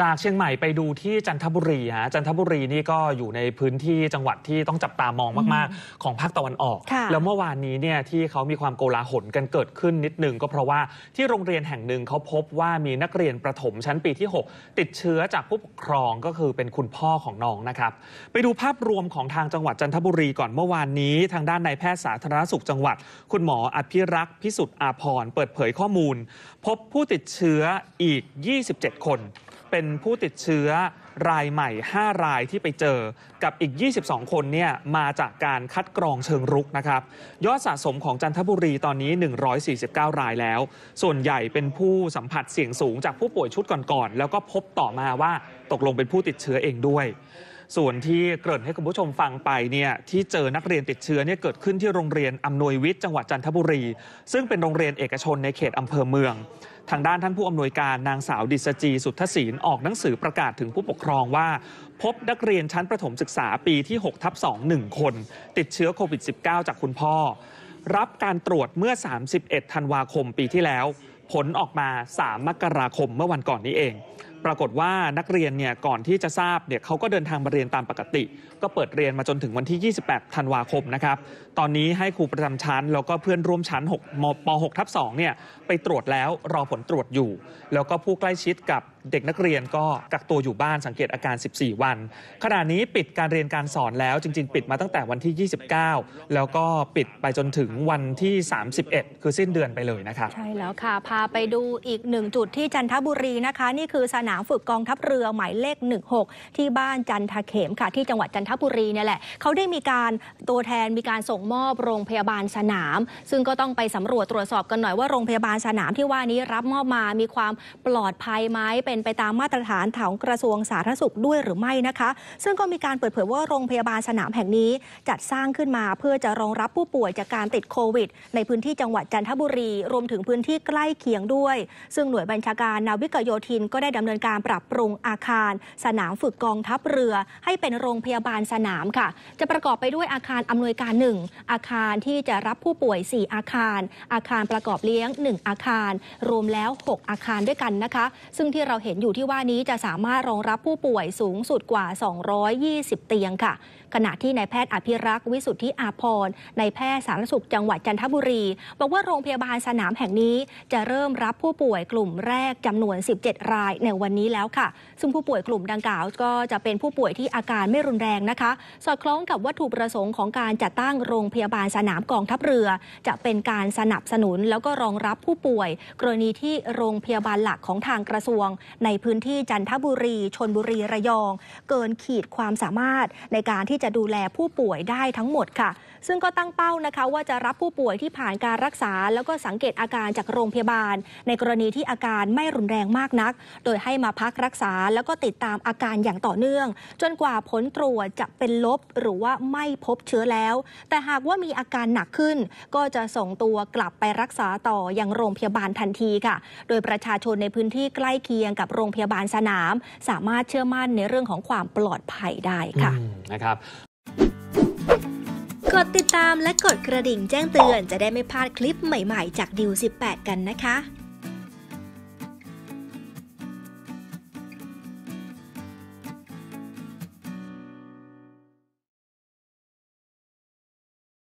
จากเชียงใหม่ไปดูที่จันทบุรีฮะ จันทบุรีนี่ก็อยู่ในพื้นที่จังหวัดที่ต้องจับตามองมาก ๆ ของภาคตะวันออก แล้วเมื่อวานนี้เนี่ยที่เขามีความโกลาหลกันเกิดขึ้นนิดนึงก็เพราะว่าที่โรงเรียนแห่งหนึ่งเขาพบว่ามีนักเรียนประถมชั้นปีที่ 6 ติดเชื้อจากผู้ปกครองก็คือเป็นคุณพ่อของน้องนะครับ ไปดูภาพรวมของทางจังหวัดจันทบุรีก่อนเมื่อวานนี้ ทางด้านนายแพทย์สาธารณสุขจังหวัด คุณหมออภิรักษ์ พิสุทธิ์อาภรเปิดเผยข้อมูล พบผู้ติดเชื้ออีก 27 คนเป็นผู้ติดเชื้อรายใหม่ 5 รายที่ไปเจอกับอีก 22 คนเนี่ยมาจากการคัดกรองเชิงรุกนะครับ ยอดสะสมของจันทบุรีตอนนี้ 149 รายแล้ว ส่วนใหญ่เป็นผู้สัมผัสเสี่ยงสูง จากผู้ป่วยชุดก่อนๆแล้วก็พบต่อมาว่าตกลงเป็นผู้ติดเชื้อเองด้วยส่วนที่เกริ่นให้คุณผู้ชมฟังไปเนี่ยที่เจอนักเรียนติดเชื้อเนี่ยเกิดขึ้นที่โรงเรียนอำนวยวิทย์จังหวัดจันทบุรี ซึ่งเป็นโรงเรียนเอกชนในเขตอำเภอเมือง ทางด้านท่านผู้อำนวยการนางสาวดิษจีสุทธศีลออกหนังสือประกาศถึงผู้ปกครองว่า พบนักเรียนชั้นประถมศึกษาปีที่6ทับสองหนึ่งคนติดเชื้อโควิด -19 จากคุณพ่อ รับการตรวจเมื่อ 31 ธันวาคม ปีที่แล้วผลออกมา3มกราคมเมื่อวันก่อนนี้เองปรากฏว่านักเรียนเนี่ยก่อนที่จะทราบเนี่ยเขาก็เดินทางมาเรียนตามปกติ ก็เปิดเรียนมาจนถึงวันที่ 28 ธันวาคมนะครับตอนนี้ให้ครูประจำชั้นแล้วก็เพื่อนร่วมชั้น 6มป6ทับ2เนี่ยไปตรวจแล้ว รอผลตรวจอยู่ แล้วก็ผู้ใกล้ชิดกับเด็กนักเรียนก็กักตัวอยู่บ้านสังเกตอาการ 14 วัน ขณะนี้ปิดการเรียนการสอนแล้วจริงๆ ปิดมาตั้งแต่วันที่ 29 แล้วก็ปิดไปจนถึงวันที่ 31 คือสิ้นเดือนไปเลยนะครับใช่แล้วค่ะพาไปดูอีกหนึ่งจุดที่จันทบุรีนะคะ นี่คือสนนามฝึกกองทัพเรือหมายเลข 16 ที่บ้านจันทเขมค่ะ ที่จังหวัดจันทบุรีเนี่ยแหละเขาได้มีการตัวแทนมีการส่งมอบโรงพยาบาลสนาม ซึ่งก็ต้องไปสำรวจตรวจสอบกันหน่อยว่าโรงพยาบาลสนามที่ว่านี้รับมอบมามีความปลอดภัยไหมเป็นไปตามมาตรฐานถองกระทรวงสาธารณสุขด้วยหรือไม่นะคะ ซึ่งก็มีการเปิดเผยว่าโรงพยาบาลสนามแห่งนี้จัดสร้างขึ้นมาเพื่อจะรองรับผู้ป่วยจากการติดโควิดในพื้นที่จังหวัดจันทบุรีรวมถึงพื้นที่ใกล้เคียงด้วย ซึ่งหน่วยบัญชาการนาวิกโยธินก็ได้ดำเนินนการปรับปรุงอาคาร สนามฝึกกองทัพเรือให้เป็นโรงพยาบาลสนามค่ะ จะประกอบไปด้วยอาคารอำนวยการ 1 อาคารที่จะรับผู้ป่วย 4 อาคาร อาคารประกอบเลี้ยง 1 อาคาร รวมแล้ว 6 อาคารด้วยกันนะคะ ซึ่งที่เราเห็นอยู่ที่ว่านี้จะสามารถรองรับผู้ป่วยสูงสุดกว่า 220 เตียงค่ะ ขณะที่นายแพทย์อภิรักษ์วิสุทธิอาพรในแพทย์สาธารณสุขจังหวัดจันทบุรี บอกว่าโรงพยาบาลสนามแห่งนี้จะเริ่มรับผู้ป่วยกลุ่มแรกจำนวน 17 รายในวันันนี้แล้วค่ะ ซึ่งผู้ป่วยกลุ่มดังกล่าวก็จะเป็นผู้ป่วยที่อาการไม่รุนแรงนะคะ สอดคล้องกับวัตถุประสงค์ของการจัดตั้งโรงพยาบาลสนามกองทัพเรือ จะเป็นการสนับสนุนแล้วก็รองรับผู้ป่วย กรณีที่โรงพยาบาลหลักของทางกระทรวง ในพื้นที่จันทบุรีชนบุรีระยอง เกินขีดความสามารถในการที่จะดูแลผู้ป่วยได้ทั้งหมดค่ะ ซึ่งก็ตั้งเป้านะคะ ว่าจะรับผู้ป่วยที่ผ่านการรักษา แล้วก็สังเกตอาการจากโรงพยาบาล ในกรณีที่อาการไม่รุนแรงมากนัก โดยใหมาพักรักษาแล้วก็ติดตามอาการอย่างต่อเนื่อง จนกว่าผลตรวจจะเป็นลบหรือว่าไม่พบเชื้อแล้ว แต่หากว่ามีอาการหนักขึ้น ก็จะส่งตัวกลับไปรักษาต่ออยังโรงพยาบาลทันทีค่ะ โดยประชาชนในพื้นที่ใกล้เคียงกับโรงพยาบาลสนาม สามารถเชื่อมั่นในเรื่องของความปลอดภัยได้ค่ะนะครับกดติดตามและกดกระดิ่ง แจ้งเตือนจะได้ไม่พลาดคลิปใหม่ๆ จากดิว18 กันนะคะ